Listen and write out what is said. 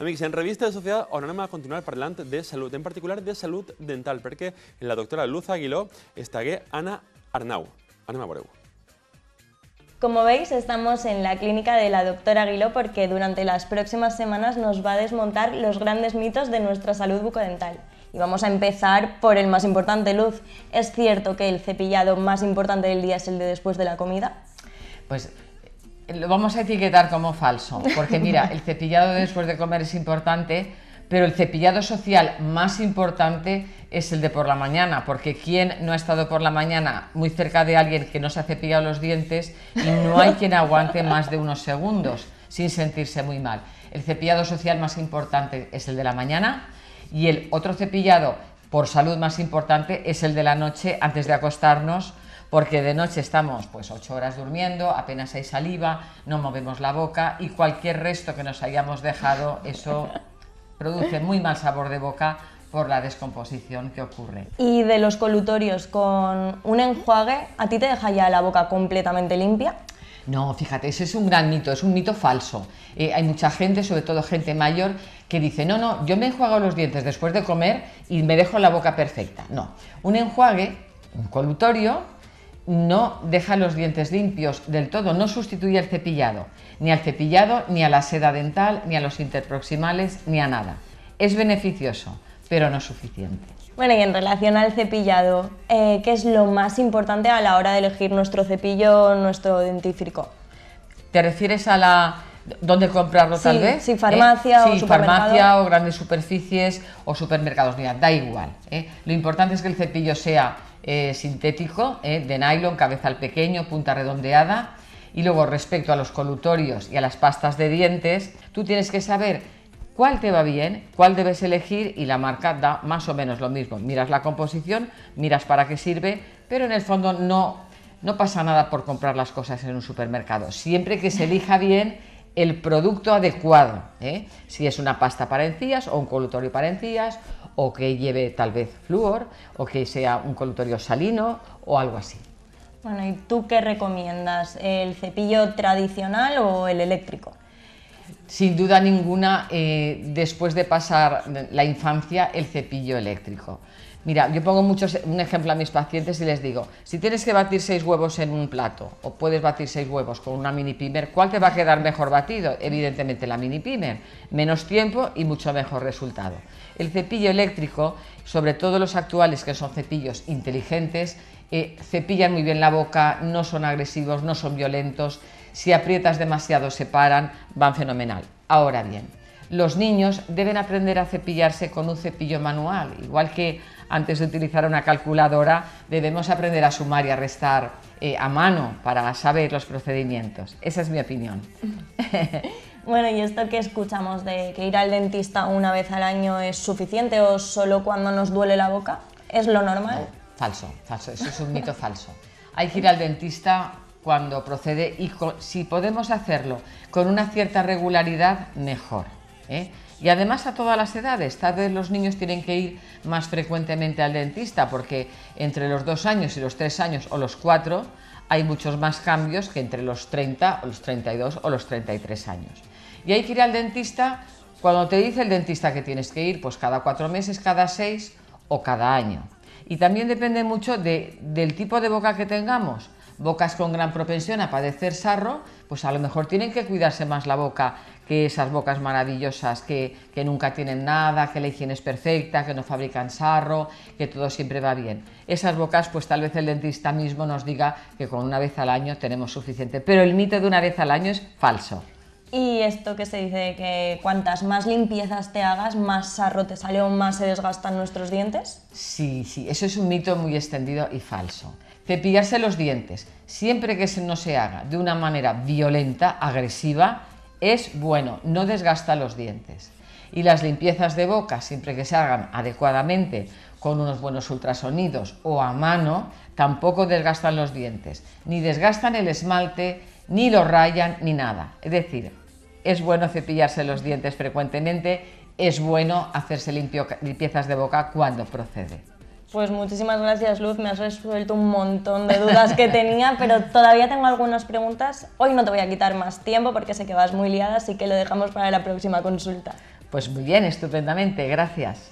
Amics, en revista de Sociedad vamos a continuar parlant de salud, en particular de salud dental, porque en la doctora Luz Aguiló estagué Ana Arnau. Ana, a Como veis, estamos en la clínica de la doctora Aguiló porque durante las próximas semanas nos va a desmontar los grandes mitos de nuestra salud bucodental. Y vamos a empezar por el más importante, Luz. ¿Es cierto que el cepillado más importante del día es el de después de la comida? Pues lo vamos a etiquetar como falso, porque mira, el cepillado después de comer es importante, pero el cepillado social más importante es el de por la mañana, porque ¿quién no ha estado por la mañana muy cerca de alguien que no se ha cepillado los dientes y no hay quien aguante más de unos segundos sin sentirse muy mal. El cepillado social más importante es el de la mañana y el otro cepillado por salud más importante es el de la noche antes de acostarnos porque de noche estamos pues ocho horas durmiendo, apenas hay saliva, no movemos la boca y cualquier resto que nos hayamos dejado, eso produce muy mal sabor de boca por la descomposición que ocurre. Y de los colutorios con un enjuague, ¿a ti te deja ya la boca completamente limpia? No, fíjate, ese es un gran mito, es un mito falso. Eh, hay mucha gente, sobre todo gente mayor, que dice, no, no, yo me enjuago los dientes después de comer y me dejo la boca perfecta. No, un enjuague, un colutorio, no deja los dientes limpios del todo, no sustituye el cepillado, ni al cepillado, ni a la seda dental, ni a los interproximales, ni a nada. Es beneficioso, pero no suficiente. Bueno, y en relación al cepillado, eh, ¿qué es lo más importante a la hora de elegir nuestro cepillo, nuestro dentífrico? ¿Te refieres a la dónde comprarlo tal vez. Sí, ¿Eh? farmacia sí, o farmacia o grandes superficies o supermercados. Mira, da igual. ¿eh? Lo importante es que el cepillo sea eh, sintético eh, de nylon, al pequeño, punta redondeada. Y luego respecto a los colutorios y a las pastas de dientes, tú tienes que saber cuál te va bien, cuál debes elegir y la marca da más o menos lo mismo. Miras la composición, miras para qué sirve, pero en el fondo no, no pasa nada por comprar las cosas en un supermercado. Siempre que se elija bien el producto adecuado, ¿eh? si es una pasta para encías o un colutorio para encías o que lleve tal vez flúor o que sea un colutorio salino o algo así. Bueno, ¿y tú qué recomiendas? ¿El cepillo tradicional o el eléctrico? Sin duda ninguna, eh, después de pasar la infancia, el cepillo eléctrico. Mira, yo pongo un ejemplo a mis pacientes y les digo, si tienes que batir seis huevos en un plato, o puedes batir seis huevos con una mini pimer, ¿cuál te va a quedar mejor batido? Evidentemente la mini pimer, menos tiempo y mucho mejor resultado. El cepillo eléctrico, sobre todo los actuales que son cepillos inteligentes, eh, cepillan muy bien la boca, no son agresivos, no son violentos, si aprietas demasiado se paran, van fenomenal. Ahora bien, los niños deben aprender a cepillarse con un cepillo manual, igual que antes de utilizar una calculadora debemos aprender a sumar y a restar eh, a mano para saber los procedimientos. Esa es mi opinión. Bueno, y esto que escuchamos de que ir al dentista una vez al año es suficiente o solo cuando nos duele la boca, ¿es lo normal? falso, falso, eso es un mito falso. Hay que ir al dentista cuando procede y si podemos hacerlo con una cierta regularidad, mejor. ¿eh? Y además a todas las edades, tal vez los niños tienen que ir más frecuentemente al dentista porque entre los dos años y los tres años o los cuatro hay muchos más cambios que entre los 30 o los 32 o los 33 años. Y hay que ir al dentista cuando te dice el dentista que tienes que ir, pues cada cuatro meses, cada seis o cada año. Y también depende mucho del tipo de boca que tengamos bocas con gran propensión a padecer sarro, pues a lo mejor tienen que cuidarse más la boca que esas bocas maravillosas que, nunca tienen nada, que la higiene es perfecta, que no fabrican sarro, que todo siempre va bien. Esas bocas, pues tal vez el dentista mismo nos diga que con una vez al año tenemos suficiente, pero el mito de una vez al año es falso. Y esto que se dice que cuantas más limpiezas te hagas, más sarro te sale o más se desgastan nuestros dientes. Sí, sí, eso es un mito muy extendido y falso. Cepillarse los dientes, siempre que no se haga de una manera violenta, agresiva, es bueno, no desgasta los dientes. Y las limpiezas de boca, siempre que se hagan adecuadamente, con unos buenos ultrasonidos o a mano, tampoco desgastan los dientes, ni desgastan el esmalte, ni lo rayan, ni nada. Es decir, es bueno cepillarse los dientes frecuentemente, es bueno hacerse limpiezas de boca cuando procede. Pues muchísimas gracias Luz, me has resuelto un montón de dudas que tenía, pero todavía tengo algunas preguntas. Hoy no te voy a quitar más tiempo porque sé que vas muy liada, así que lo dejamos para la próxima consulta. Pues muy bien, estupendamente, gracias.